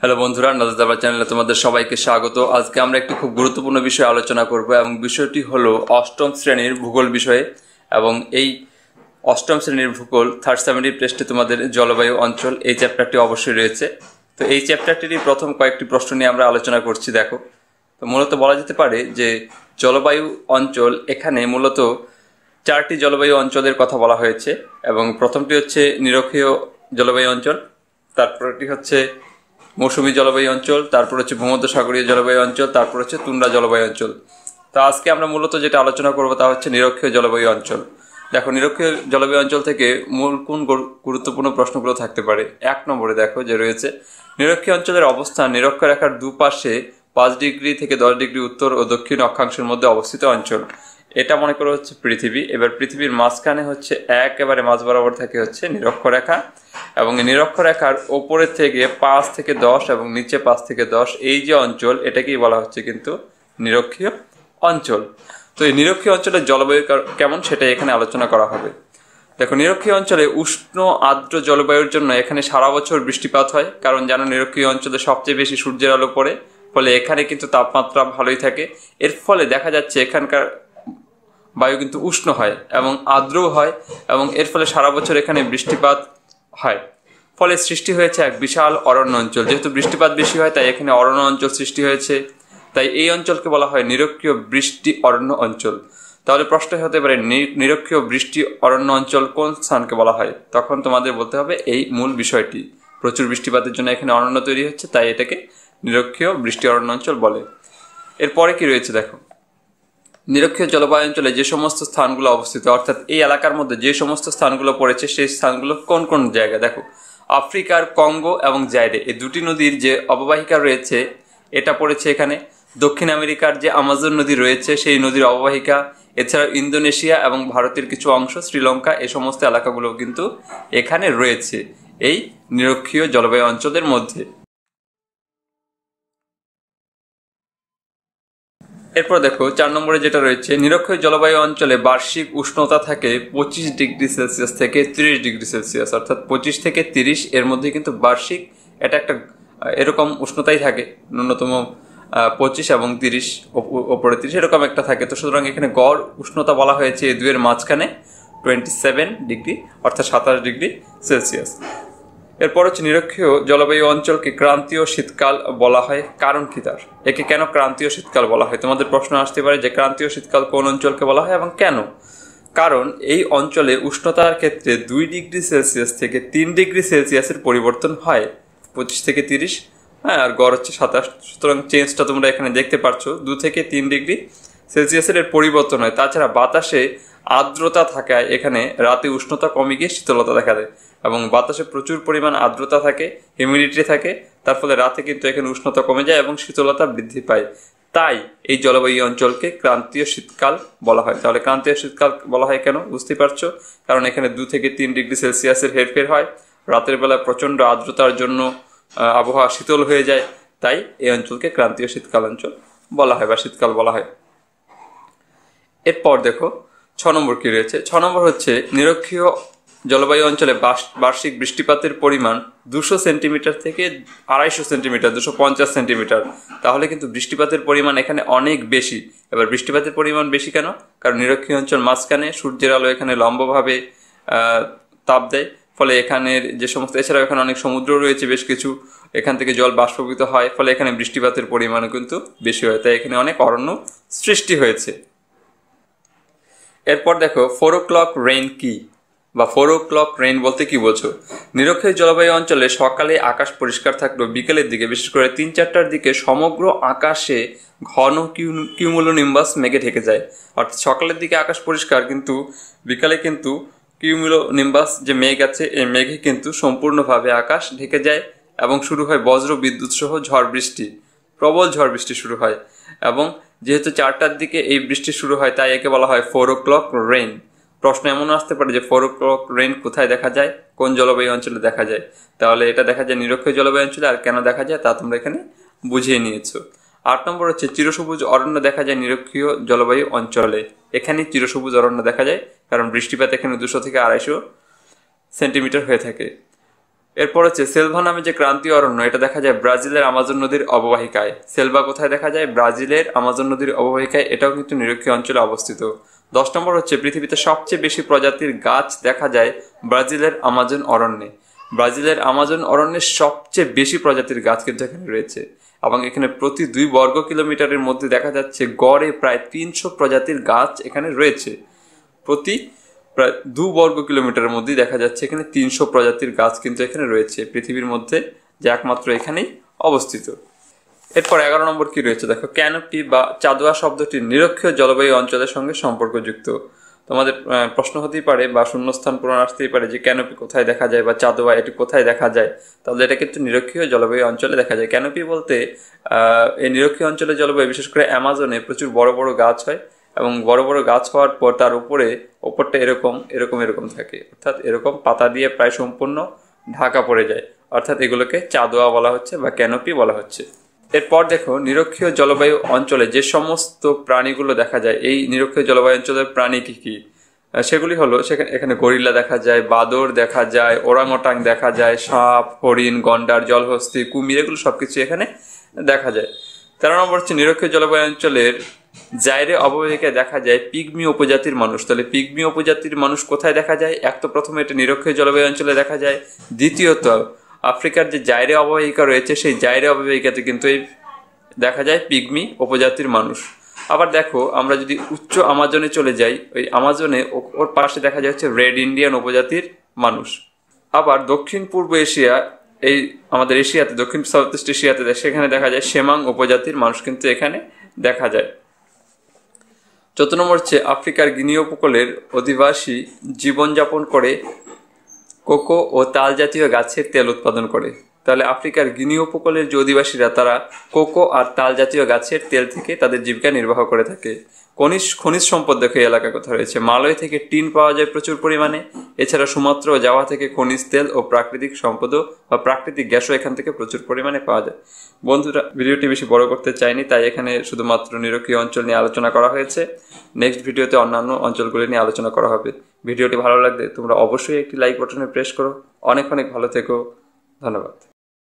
hello বন্ধুরা নাজাদাবার চ্যানেলে তোমাদের সবাইকে স্বাগত আজকে আমরা একটি খুব গুরুত্বপূর্ণ বিষয়ে আলোচনা করব এবং বিষয়টি হলো অষ্টম শ্রেণীর ভূগোল বিষয়ে এবং এই অষ্টম শ্রেণীর ভূগোল থার্ড সেমিটির টেস্টে তোমাদের জলবায়ু অঞ্চল এই চ্যাপ্টারটি অবশ্যই রয়েছে তো এই চ্যাপ্টারটিরই প্রথম কয়েকটি প্রশ্ন নিয়ে আমরা আলোচনা করছি দেখো তো মূলত বলা যেতে পারে যে জলবায়ু অঞ্চল এখানে মূলত চারটি জলবায়ু অঞ্চলের কথা বলা হয়েছে এবং প্রথমটি হচ্ছে নিরক্ষীয় জলবায়ু অঞ্চল তারপরটি হচ্ছে মৌসুমি জলবায়ু অঞ্চল তারপর হচ্ছে ভূমধ্যসাগরীয় জলবায়ু অঞ্চল তারপর হচ্ছে তুন্ডা জলবায়ু অঞ্চল তা আজকে আমরা মূলত যেটা আলোচনা করবো তা হচ্ছে নিরক্ষীয় জলবায়ু অঞ্চল দেখো নিরক্ষীয় জলবায়ু অঞ্চল থেকে মূল কোন গুরুত্বপূর্ণ প্রশ্নগুলো থাকতে পারে এক নম্বরে দেখো যে রয়েছে নিরক্ষীয় অঞ্চলের অবস্থান রেখার দুপাশে পাঁচ ডিগ্রি থেকে দশ ডিগ্রি উত্তর ও দক্ষিণ অক্ষাংশের মধ্যে অবস্থিত অঞ্চল এটা মনে করো হচ্ছে পৃথিবী এবার পৃথিবীর মাঝখানে হচ্ছে একেবারে মাঝ বরাবর থাকে হচ্ছে নিরক্ষরেখা রেখা এবং নিরক্ষরেখার ওপরে থেকে পাঁচ থেকে দশ এবং নিচে পাঁচ থেকে দশ এই যে অঞ্চল এটাকেই বলা হচ্ছে কিন্তু নিরক্ষীয় অঞ্চল তো এই নিরক্ষীয় অঞ্চলের জলবায়ু কেমন সেটা এখানে আলোচনা করা হবে দেখো নিরক্ষীয় অঞ্চলে উষ্ণ আর্দ্র জলবায়ুর জন্য এখানে সারা বছর বৃষ্টিপাত হয় কারণ জানো নিরক্ষীয় অঞ্চলে সবচেয়ে বেশি সূর্যের আলো পড়ে ফলে এখানে কিন্তু তাপমাত্রা ভালোই থাকে এর ফলে দেখা যাচ্ছে এখানকার বায়ু কিন্তু উষ্ণ হয় এবং আর্দ্রও হয় এবং এর ফলে সারা বছর এখানে বৃষ্টিপাত হয় ফলে সৃষ্টি হয়েছে এক বিশাল অরণ্য অঞ্চল যেহেতু বৃষ্টিপাত বেশি হয় তাই এখানে অরণ্য অঞ্চল সৃষ্টি হয়েছে তাই এই অঞ্চলকে বলা হয় নিরক্ষীয় বৃষ্টি অরণ্য অঞ্চল তাহলে প্রশ্ন হতে পারে নিরক্ষীয় বৃষ্টি অরণ্য অঞ্চল কোন স্থানকে বলা হয় তখন তোমাদের বলতে হবে এই মূল বিষয়টি প্রচুর বৃষ্টিপাতের জন্য এখানে অরণ্য তৈরি হচ্ছে তাই এটাকে নিরক্ষীয় বৃষ্টি অরণ্য অঞ্চল বলে এরপরে কি রয়েছে দেখো নিরক্ষীয় জলবায়ু অঞ্চলে যে সমস্ত স্থানগুলো অবস্থিত অর্থাৎ এই এলাকার মধ্যে যে সমস্ত স্থানগুলো পড়েছে সেই স্থানগুলো কোন কোন জায়গা দেখো আফ্রিকার কঙ্গো এবং জাইরে এই দুটি নদীর যে অববাহিকা রয়েছে এটা পড়েছে এখানে দক্ষিণ আমেরিকার যে আমাজন নদী রয়েছে সেই নদীর অববাহিকা এছাড়াও ইন্দোনেশিয়া এবং ভারতের কিছু অংশ শ্রীলঙ্কা এ সমস্ত এলাকাগুলো কিন্তু এখানে রয়েছে এই নিরক্ষীয় জলবায়ু অঞ্চলের মধ্যে এরপর দেখো চার নম্বরে যেটা রয়েছে নিরক্ষীয় জলবায়ু অঞ্চলে বার্ষিক উষ্ণতা থাকে পঁচিশ ডিগ্রি সেলসিয়াস থেকে তিরিশ ডিগ্রি সেলসিয়াস অর্থাৎ পঁচিশ থেকে তিরিশ এর মধ্যে কিন্তু বার্ষিক এটা একটা এরকম উষ্ণতাই থাকে ন্যূনতম পঁচিশ এবং তিরিশ ওপরে তিরিশ এরকম একটা থাকে তো সুতরাং এখানে গড় উষ্ণতা বলা হয়েছে এই দুয়ের মাঝখানে টোয়েন্টি সেভেন ডিগ্রি অর্থাৎ সাতাশ ডিগ্রি সেলসিয়াস এরপর হচ্ছে নিরক্ষীয় জলবায়ু অঞ্চলকে ক্রান্তীয় শীতকাল বলা হয় কারণ কি তার একে কেন ক্রান্তীয় শীতকাল বলা হয় তোমাদের প্রশ্ন আসতে পারে যে ক্রান্তীয় শীতকাল কোন অঞ্চলকে বলা হয় এবং কেন কারণ এই অঞ্চলে উষ্ণতার ক্ষেত্রে দুই ডিগ্রি সেলসিয়াস থেকে তিন ডিগ্রি সেলসিয়াসের পরিবর্তন হয় পঁচিশ থেকে তিরিশ হ্যাঁ আর গড় হচ্ছে সাতাশ সুতরাং চেঞ্জটা তোমরা এখানে দেখতে পাচ্ছ দু থেকে তিন ডিগ্রি সেলসিয়াসের এর পরিবর্তন হয় তাছাড়া বাতাসে আর্দ্রতা থাকায় এখানে রাতে উষ্ণতা কমে গিয়ে শীতলতা দেখা দেয় এবং বাতাসে প্রচুর পরিমাণ আর্দ্রতা থাকে হিউমিডিটি থাকে তার ফলে রাতে কিন্তু এখানে উষ্ণতা কমে যায় এবং শীতলতা বৃদ্ধি পায় তাই এই জলবায়ু অঞ্চলকে ক্রান্তীয় শীতকাল বলা হয় তাহলে ক্রান্তীয় শীতকাল বলা হয় কেন বুঝতে পারছো কারণ এখানে দু থেকে তিন ডিগ্রি সেলসিয়াসের হেরফের হয় রাতের বেলা প্রচণ্ড আর্দ্রতার জন্য আবহাওয়া শীতল হয়ে যায় তাই এই অঞ্চলকে ক্রান্তীয় শীতকাল অঞ্চল বলা হয় বা শীতকাল বলা হয় এরপর দেখো ছ নম্বর কী রয়েছে ছ নম্বর হচ্ছে নিরক্ষীয় জলবায়ু অঞ্চলে বার্ষিক বৃষ্টিপাতের পরিমাণ দুশো সেন্টিমিটার থেকে আড়াইশো সেন্টিমিটার দুশো পঞ্চাশ সেন্টিমিটার তাহলে কিন্তু বৃষ্টিপাতের পরিমাণ এখানে অনেক বেশি এবার বৃষ্টিপাতের পরিমাণ বেশি কেন কারণ নিরক্ষীয় অঞ্চল মাঝখানে সূর্যের আলো এখানে লম্বভাবে তাপ দেয় ফলে এখানের যে সমস্ত এছাড়াও এখানে অনেক সমুদ্র রয়েছে বেশ কিছু এখান থেকে জল বাষ্পভূত হয় ফলে এখানে বৃষ্টিপাতের পরিমাণও কিন্তু বেশি হয় তাই এখানে অনেক অরণ্য সৃষ্টি হয়েছে এরপর দেখো ফোর ও ক্লক রেইন কি বা ফোর ও ক্লক রেইন বলতে কি বোঝো নিরক্ষীয় জলবায়ু অঞ্চলে সকালে আকাশ পরিষ্কার থাকলেও বিকেলের দিকে বিশেষ করে তিন চারটার দিকে সমগ্র আকাশে ঘন কিউমুলোনিম্বাস মেঘে ঢেকে যায় অর্থাৎ সকালের দিকে আকাশ পরিষ্কার কিন্তু বিকালে কিন্তু কিউমুলো নিম্বাস যে মেঘ আছে এই মেঘে কিন্তু সম্পূর্ণভাবে আকাশ ঢেকে যায় এবং শুরু হয় বজ্র বিদ্যুৎ সহ ঝড় বৃষ্টি প্রবল ঝড় বৃষ্টি শুরু হয় এবং যেহেতু চারটার দিকে এই বৃষ্টি শুরু হয় তাই একে বলা হয় ফোর ও ক্লক রেইন প্রশ্ন এমন আসতে পারে যে ফোর ক্লক রেন কোথায় দেখা যায় কোন জলবায়ু অঞ্চলে দেখা যায় তাহলে এটা দেখা যায় নিরক্ষীয় জলবায়ু অঞ্চলে আর কেন দেখা যায় তা তোমরা এখানে বুঝিয়ে নিয়েছো আট নম্বর হচ্ছে চিরসবুজ অরণ্য দেখা যায় নিরক্ষীয় জলবায়ু অঞ্চলে এখানে চিরসবুজ অরণ্য দেখা যায় কারণ বৃষ্টিপাত এখানে দুশো থেকে আড়াইশো সেন্টিমিটার হয়ে থাকে এরপর হচ্ছে সেলভা নামে যে ক্রান্তীয় অরণ্য এটা দেখা যায় ব্রাজিলের আমাজন নদীর অববাহিকায় সেলভা কোথায় দেখা যায় ব্রাজিলের আমাজন নদীর অববাহিকায় এটাও কিন্তু নিরক্ষীয় অঞ্চলে অবস্থিত দশ নম্বর হচ্ছে পৃথিবীতে সবচেয়ে বেশি প্রজাতির গাছ দেখা যায় ব্রাজিলের আমাজন অরণ্যে ব্রাজিলের আমাজন অরণ্যে সবচেয়ে বেশি প্রজাতির গাছ কিন্তু এখানে রয়েছে এবং এখানে প্রতি দুই বর্গ কিলোমিটারের মধ্যে দেখা যাচ্ছে গড়ে প্রায় তিনশো প্রজাতির গাছ এখানে রয়েছে প্রতি প্রায় দু বর্গ কিলোমিটারের মধ্যেই দেখা যাচ্ছে এখানে তিনশো প্রজাতির গাছ কিন্তু এখানে রয়েছে পৃথিবীর মধ্যে যে একমাত্র এখানেই অবস্থিত এরপর এগারো নম্বর কি রয়েছে দেখো ক্যানোপি বা চাঁদোয়া শব্দটি নিরক্ষীয় জলবায়ু অঞ্চলের সঙ্গে সম্পর্কযুক্ত তোমাদের প্রশ্ন হতেই পারে বা শূন্যস্থান পূরণ আসতেই পারে যে ক্যানোপি কোথায় দেখা যায় বা চাঁদোয়া এটি কোথায় দেখা যায় তাহলে এটা কিন্তু নিরক্ষীয় জলবায়ু অঞ্চলে দেখা যায় ক্যানোপি বলতে এই নিরক্ষীয় অঞ্চলের জলবায়ু বিশেষ করে অ্যামাজনে প্রচুর বড় বড় গাছ হয় এবং বড় বড় গাছ হওয়ার পর তার উপরে ওপরটা এরকম এরকম এরকম থাকে অর্থাৎ এরকম পাতা দিয়ে প্রায় সম্পূর্ণ ঢাকা পড়ে যায় অর্থাৎ এগুলোকে চাঁদোয়া বলা হচ্ছে বা ক্যানোপি বলা হচ্ছে এরপর দেখো নিরক্ষীয় জলবায়ু অঞ্চলে যে সমস্ত প্রাণীগুলো দেখা যায় এই নিরক্ষীয় জলবায়ু অঞ্চলের প্রাণী কী কী সেগুলি হলো সেখানে এখানে গরিল্লা দেখা যায় বাদর দেখা যায় ওরাংওটাং দেখা যায় সাপ হরিণ গন্ডার জলহস্তি কুমির এগুলো সব কিছু এখানে দেখা যায় তেরো নম্বর হচ্ছে নিরক্ষীয় জলবায়ু অঞ্চলের জায়রে অববাহিকায় দেখা যায় পিগমি উপজাতির মানুষ তাহলে পিগমি উপজাতির মানুষ কোথায় দেখা যায় এক তো প্রথমে এটা নিরক্ষীয় জলবায়ু অঞ্চলে দেখা যায় দ্বিতীয়ত আফ্রিকার যে জায়রে অববাহিকা রয়েছে সেই জায়রে অববাহিকাতে কিন্তু এই দেখা যায় পিগমি উপজাতির মানুষ আবার দেখো আমরা যদি উচ্চ আমাজনে চলে যাই ওই আমাজনে ওর পাশে দেখা যাচ্ছে রেড ইন্ডিয়ান উপজাতির মানুষ আবার দক্ষিণ পূর্ব এশিয়া এই আমাদের এশিয়াতে দক্ষিণ সাউথ ইস্ট এশিয়াতে সেখানে দেখা যায় সেমাং উপজাতির মানুষ কিন্তু এখানে দেখা যায় চৌদ্দ নম্বর হচ্ছে আফ্রিকার গিনি উপকূলের অধিবাসী জীবনযাপন করে কোকো ও তাল জাতীয় গাছের তেল উৎপাদন করে তাহলে আফ্রিকার গিনি উপকূলের যে অধিবাসীরা তারা কোকো আর তাল জাতীয় গাছের তেল থেকে তাদের জীবিকা নির্বাহ করে থাকে খনিজ খনিজ সম্পদ দেখো এলাকা কথা রয়েছে মালয় থেকে টিন পাওয়া যায় প্রচুর পরিমাণে এছাড়া সুমাত্র ও জাওয়া থেকে খনিজ তেল ও প্রাকৃতিক সম্পদও বা প্রাকৃতিক গ্যাসও এখান থেকে প্রচুর পরিমাণে পাওয়া যায় বন্ধুরা ভিডিওটি বেশি বড় করতে চাইনি তাই এখানে শুধুমাত্র নিরক্ষীয় অঞ্চল নিয়ে আলোচনা করা হয়েছে নেক্সট ভিডিওতে অন্যান্য অঞ্চলগুলি নিয়ে আলোচনা করা হবে ভিডিওটি ভালো লাগলে তোমরা অবশ্যই একটি লাইক বাটনে প্রেস করো অনেক অনেক ভালো থেকো ধন্যবাদ